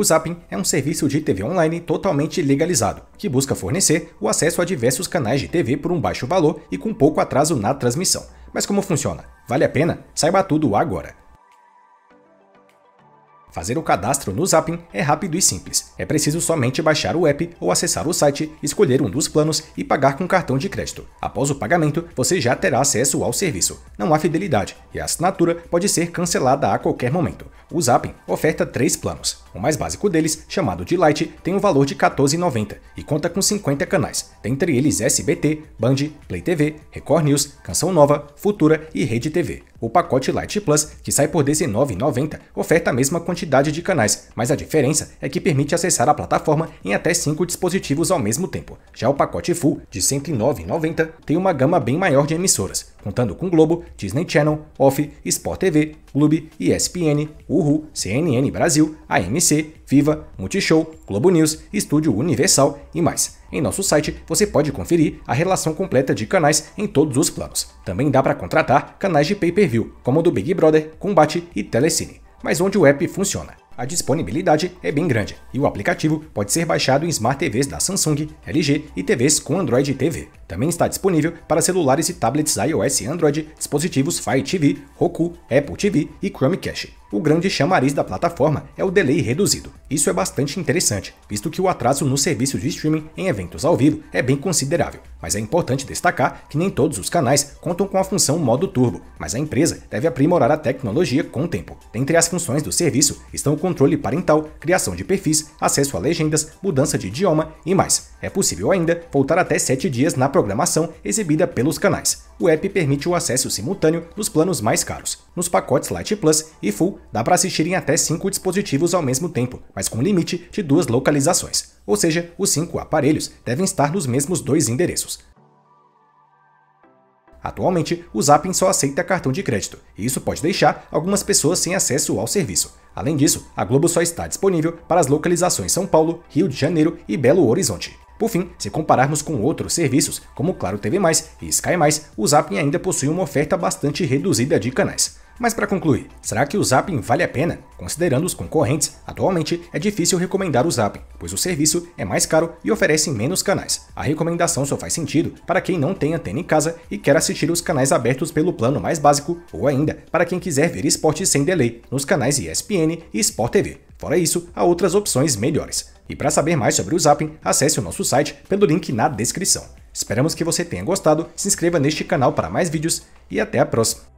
O Zapping é um serviço de TV online totalmente legalizado, que busca fornecer o acesso a diversos canais de TV por um baixo valor e com pouco atraso na transmissão. Mas como funciona? Vale a pena? Saiba tudo agora! Fazer o cadastro no Zapping é rápido e simples. É preciso somente baixar o app ou acessar o site, escolher um dos planos e pagar com cartão de crédito. Após o pagamento, você já terá acesso ao serviço. Não há fidelidade e a assinatura pode ser cancelada a qualquer momento. O Zapping oferta três planos: o mais básico deles, chamado de Lite, tem um valor de R$ 14,90 e conta com 50 canais, dentre eles SBT, Band, Play TV, Record News, Canção Nova, Futura e Rede TV. O pacote Lite Plus, que sai por R$19,90, oferta a mesma quantidade de canais, mas a diferença é que permite acessar a plataforma em até 5 dispositivos ao mesmo tempo. Já o pacote Full, de R$109,90, tem uma gama bem maior de emissoras, contando com Globo, Disney Channel, Off, Sport TV, Clube, ESPN, Uhu, CNN Brasil, AMC, Viva, Multishow, Globo News, Estúdio Universal e mais. Em nosso site você pode conferir a relação completa de canais em todos os planos. Também dá para contratar canais de pay-per-view, como o do Big Brother, Combate e Telecine. Mas onde o app funciona? A disponibilidade é bem grande e o aplicativo pode ser baixado em smart TVs da Samsung, LG e TVs com Android TV. Também está disponível para celulares e tablets iOS e Android, dispositivos Fire TV, Roku, Apple TV e Chromecast. O grande chamariz da plataforma é o delay reduzido. Isso é bastante interessante, visto que o atraso nos serviços de streaming em eventos ao vivo é bem considerável. Mas é importante destacar que nem todos os canais contam com a função modo turbo, mas a empresa deve aprimorar a tecnologia com o tempo. Entre as funções do serviço estão o controle parental, criação de perfis, acesso a legendas, mudança de idioma e mais. É possível ainda voltar até 7 dias na programação programação exibida pelos canais. O app permite o acesso simultâneo dos planos mais caros. Nos pacotes Lite Plus e Full, dá para assistir em até cinco dispositivos ao mesmo tempo, mas com limite de duas localizações. Ou seja, os cinco aparelhos devem estar nos mesmos dois endereços. Atualmente, o Zapping só aceita cartão de crédito, e isso pode deixar algumas pessoas sem acesso ao serviço. Além disso, a Globo só está disponível para as localizações São Paulo, Rio de Janeiro e Belo Horizonte. Por fim, se compararmos com outros serviços, como Claro TV+, e Sky+, o Zapping ainda possui uma oferta bastante reduzida de canais. Mas para concluir, será que o Zapping vale a pena? Considerando os concorrentes, atualmente é difícil recomendar o Zapping, pois o serviço é mais caro e oferece menos canais. A recomendação só faz sentido para quem não tem antena em casa e quer assistir os canais abertos pelo plano mais básico, ou ainda para quem quiser ver esporte sem delay nos canais ESPN e Sport TV. Fora isso, há outras opções melhores. E para saber mais sobre o Zapping, acesse o nosso site pelo link na descrição. Esperamos que você tenha gostado, se inscreva neste canal para mais vídeos e até a próxima!